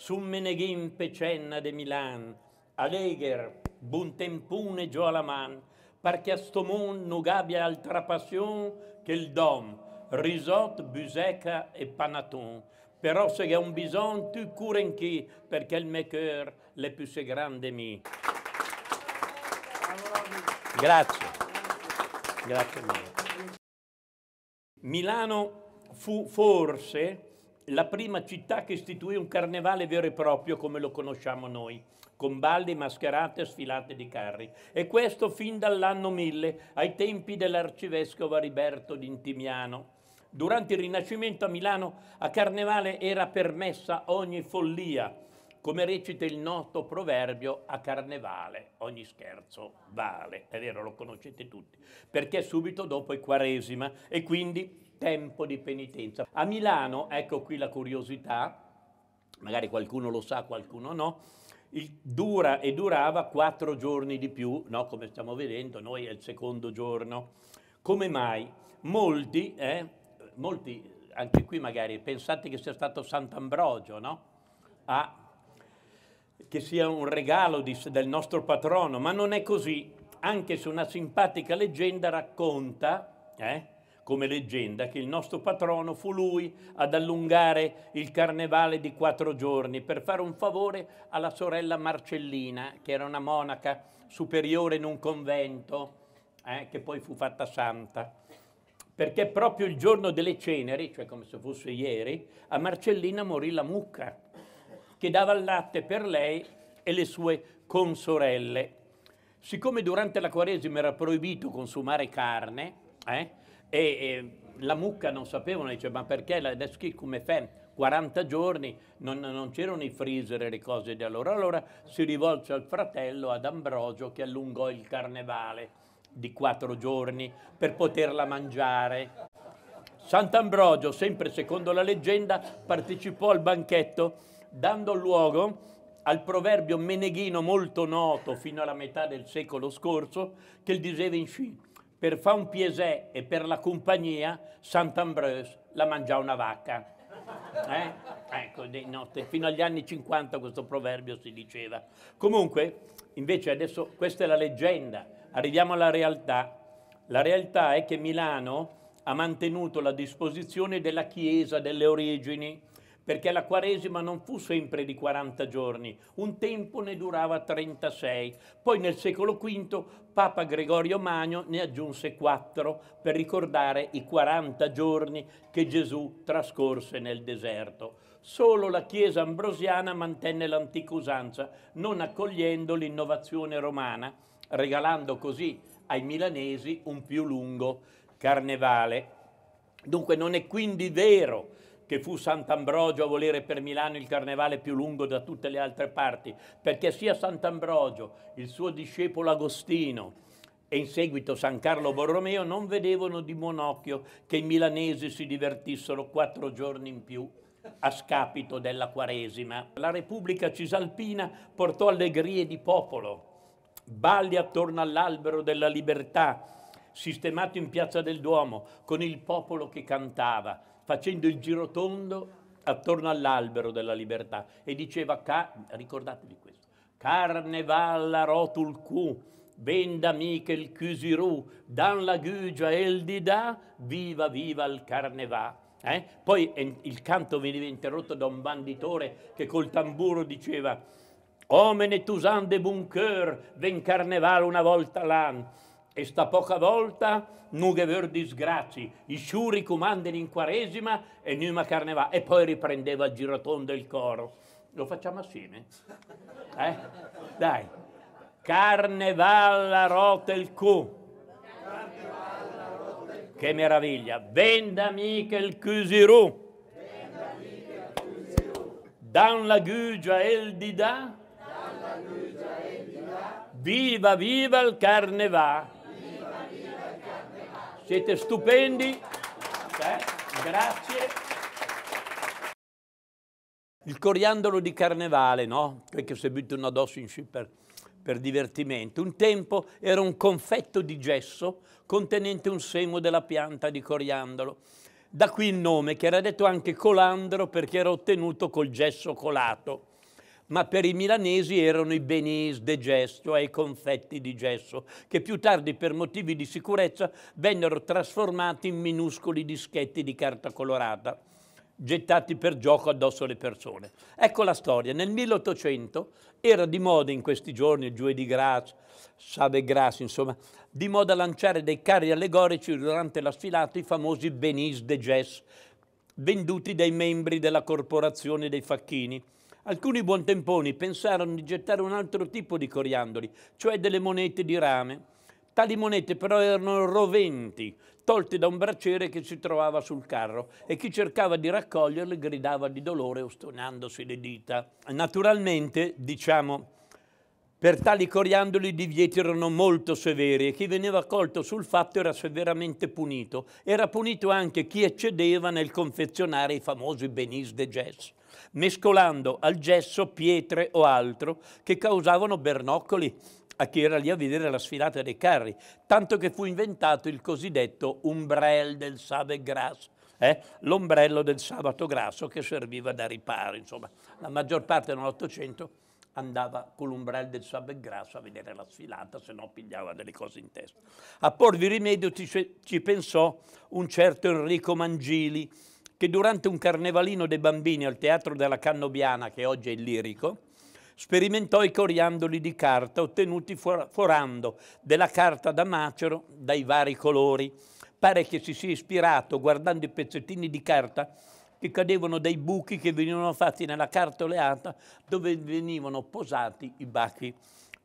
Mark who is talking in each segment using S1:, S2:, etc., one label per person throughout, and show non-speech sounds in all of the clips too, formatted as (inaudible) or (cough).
S1: sum meneghin pecenna de Milan, Alegher, Buntempune man, perché a sto mondo non gabbia altra passione che il dom, risot, buseca e panaton. Però se c'è un bisogno, tu cura in chi, perché il mio cœur è più grande mio. Grazie. Grazie mille. Milano fu forse la prima città che istituì un carnevale vero e proprio come lo conosciamo noi, con balli, mascherate e sfilate di carri. E questo fin dall'anno 1000, ai tempi dell'arcivescovo Ariberto d'Intimiano. Durante il Rinascimento a Milano a carnevale era permessa ogni follia, come recita il noto proverbio a carnevale ogni scherzo vale. È vero, lo conoscete tutti, perché subito dopo è quaresima e quindi tempo di penitenza. A Milano, ecco qui la curiosità, magari qualcuno lo sa, qualcuno no, il, dura e durava quattro giorni di più, no? come stiamo vedendo, noi è il secondo giorno. Come mai? Molti, eh, molti anche qui magari, pensate che sia stato Sant'Ambrogio, no? Ah, che sia un regalo di, del nostro patrono, ma non è così, anche se una simpatica leggenda racconta, eh, come leggenda che il nostro patrono fu lui ad allungare il carnevale di quattro giorni per fare un favore alla sorella Marcellina, che era una monaca superiore in un convento, eh, che poi fu fatta santa. Perché proprio il giorno delle ceneri, cioè come se fosse ieri, a Marcellina morì la mucca, che dava il latte per lei e le sue consorelle. Siccome durante la Quaresima era proibito consumare carne, eh, e, e la mucca non sapevano, diceva, ma perché la chi come fa? 40 giorni, non, non, c'erano i freezer e le cose di allora. Allora si rivolse al fratello, ad Ambrogio, che allungò il carnevale di quattro giorni per poterla mangiare. Sant'Ambrogio, sempre secondo la leggenda, partecipò al banchetto dando luogo al proverbio meneghino molto noto fino alla metà del secolo scorso che diceva in sci per fare un piesè e per la compagnia, Sant'Ambreuse la mangia una vacca. Eh? Ecco, notte, fino agli anni 50 questo proverbio si diceva. Comunque, invece adesso questa è la leggenda, arriviamo alla realtà. La realtà è che Milano ha mantenuto la disposizione della chiesa delle origini, perché la Quaresima non fu sempre di 40 giorni, un tempo ne durava 36, poi nel secolo V Papa Gregorio Magno ne aggiunse 4 per ricordare i 40 giorni che Gesù trascorse nel deserto. Solo la Chiesa ambrosiana mantenne l'antica usanza, non accogliendo l'innovazione romana, regalando così ai milanesi un più lungo carnevale. Dunque non è quindi vero che fu Sant'Ambrogio a volere per Milano il carnevale più lungo da tutte le altre parti, perché sia Sant'Ambrogio, il suo discepolo Agostino, e in seguito San Carlo Borromeo non vedevano di buon occhio che i milanesi si divertissero quattro giorni in più a scapito della Quaresima. La Repubblica Cisalpina portò allegrie di popolo, balli attorno all'albero della libertà, sistemato in piazza del Duomo, con il popolo che cantava, facendo il giro tondo attorno all'albero della libertà e diceva, ricordatevi questo, carne rotul cu, benda michel cusiru, dan la gugia el di da, viva viva il carnevà. Eh? Poi eh, il canto veniva interrotto da un banditore che col tamburo diceva Omene tusan de bunker, ven carnevale una volta l'anno e sta poca volta non aver disgrazi, i sciuri comandano in quaresima e numa carneva, e poi riprendeva il girotondo il coro. Lo facciamo assieme? Eh? Dai. Carnevalla rote il cu. Che meraviglia. Venda mica il cusiru. Dan la gugia el di da. Viva, viva il carnevale! Siete stupendi. Cioè, grazie. Il coriandolo di carnevale, no? Quel che si buttano addosso in sci per divertimento. Un tempo era un confetto di gesso contenente un semo della pianta di coriandolo. Da qui il nome, che era detto anche colandro perché era ottenuto col gesso colato ma per i milanesi erano i benis de gesto e i confetti di gesso, che più tardi per motivi di sicurezza vennero trasformati in minuscoli dischetti di carta colorata, gettati per gioco addosso alle persone. Ecco la storia. Nel 1800 era di moda in questi giorni, il giovedì grasso, Save Grasso, insomma, di moda lanciare dei carri allegorici durante la sfilata i famosi benis de gesso, venduti dai membri della corporazione dei facchini Alcuni buontemponi pensarono di gettare un altro tipo di coriandoli, cioè delle monete di rame. Tali monete però erano roventi, tolte da un bracciere che si trovava sul carro e chi cercava di raccoglierle gridava di dolore ostonandosi le dita. Naturalmente, diciamo, per tali coriandoli i divieti erano molto severi e chi veniva colto sul fatto era severamente punito. Era punito anche chi eccedeva nel confezionare i famosi benis de gesso, mescolando al gesso pietre o altro che causavano bernoccoli a chi era lì a vedere la sfilata dei carri, tanto che fu inventato il cosiddetto umbrel del sabe grasso, eh? l'ombrello del sabato grasso che serviva da riparo, insomma, la maggior parte dell'Ottocento andava con l'ombrello del sabato grasso a vedere la sfilata, se no pigliava delle cose in testa. A porvi rimedio ci, ci pensò un certo Enrico Mangili, che durante un carnevalino dei bambini al teatro della Cannobiana, che oggi è il lirico, sperimentò i coriandoli di carta ottenuti forando della carta da macero dai vari colori. Pare che si sia ispirato, guardando i pezzettini di carta, che cadevano dai buchi che venivano fatti nella carta oleata dove venivano posati i bachi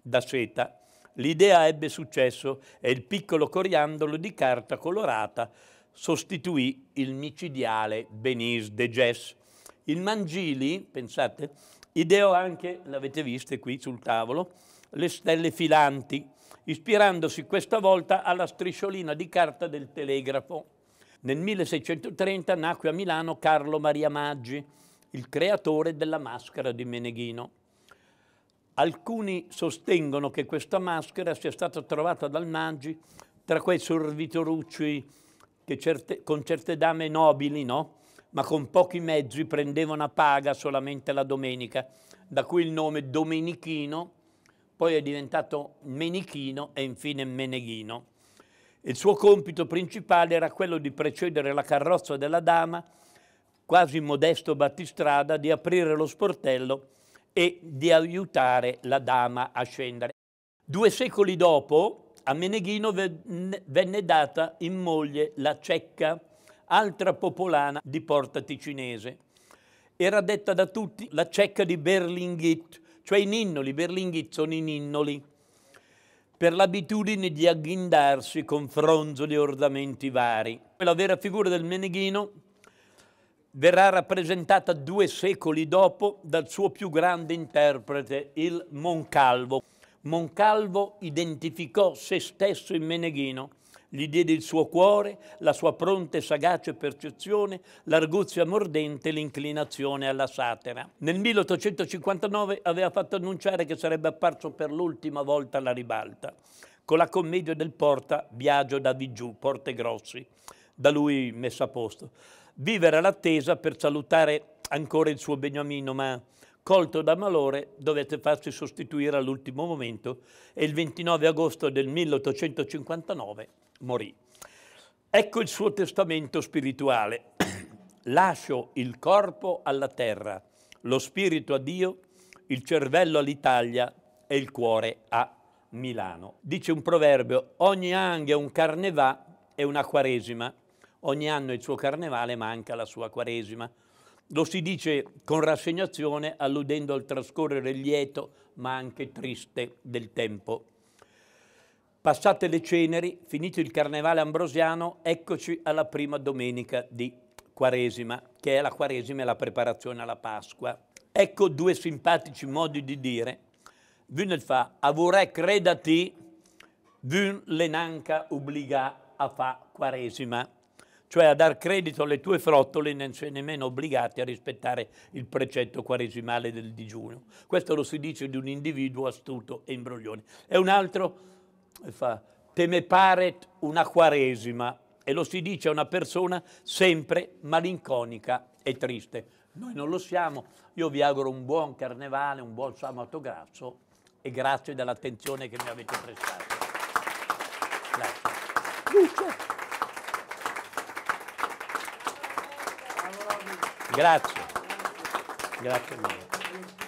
S1: da seta. L'idea ebbe successo e il piccolo coriandolo di carta colorata sostituì il micidiale Benis de Gess. Il Mangili, pensate, ideò anche, l'avete visto qui sul tavolo, le stelle filanti, ispirandosi questa volta alla strisciolina di carta del telegrafo. Nel 1630 nacque a Milano Carlo Maria Maggi, il creatore della maschera di Meneghino. Alcuni sostengono che questa maschera sia stata trovata dal Maggi tra quei servitorucci che certe, con certe dame nobili, no? ma con pochi mezzi prendevano a paga solamente la domenica, da cui il nome Domenichino, poi è diventato Menichino e infine Meneghino. Il suo compito principale era quello di precedere la carrozza della dama, quasi modesto battistrada, di aprire lo sportello e di aiutare la dama a scendere. Due secoli dopo, a Meneghino venne data in moglie la cecca, altra popolana di porta ticinese. Era detta da tutti la cecca di Berlinghit, cioè i ninnoli, Berlinghit sono i ninnoli per l'abitudine di agghindarsi con fronzoli e ornamenti vari. La vera figura del Meneghino verrà rappresentata due secoli dopo dal suo più grande interprete, il Moncalvo. Moncalvo identificò se stesso in Meneghino gli diede il suo cuore, la sua pronta e sagace percezione, l'arguzia mordente e l'inclinazione alla satira. Nel 1859 aveva fatto annunciare che sarebbe apparso per l'ultima volta alla ribalta, con la commedia del Porta Biagio da Vigiù, Porte Grossi, da lui messa a posto. Vivere all'attesa per salutare ancora il suo beniamino, ma colto da malore, dovette farsi sostituire all'ultimo momento e il 29 agosto del 1859 morì. Ecco il suo testamento spirituale. (clears throat) Lascio il corpo alla terra, lo spirito a Dio, il cervello all'Italia e il cuore a Milano. Dice un proverbio, ogni anno è un carnevà e una quaresima. Ogni anno è il suo carnevale, ma anche la sua quaresima. Lo si dice con rassegnazione, alludendo al trascorrere lieto, ma anche triste del tempo. Passate le ceneri, finito il carnevale ambrosiano, eccoci alla prima domenica di Quaresima, che è la Quaresima e la preparazione alla Pasqua. Ecco due simpatici modi di dire. Vun fa, avore credati, vun l'enanca obbliga a fa Quaresima, cioè a dar credito alle tue frottole non sei nemmeno obbligati a rispettare il precetto quaresimale del digiuno. Questo lo si dice di un individuo astuto e imbroglione. E un altro fa, te me paret una quaresima, e lo si dice a una persona sempre malinconica e triste. Noi non lo siamo, io vi auguro un buon carnevale, un buon sabato grasso e grazie dell'attenzione che mi avete prestato. Grazie. Lucio. Grazie. Grazie mille.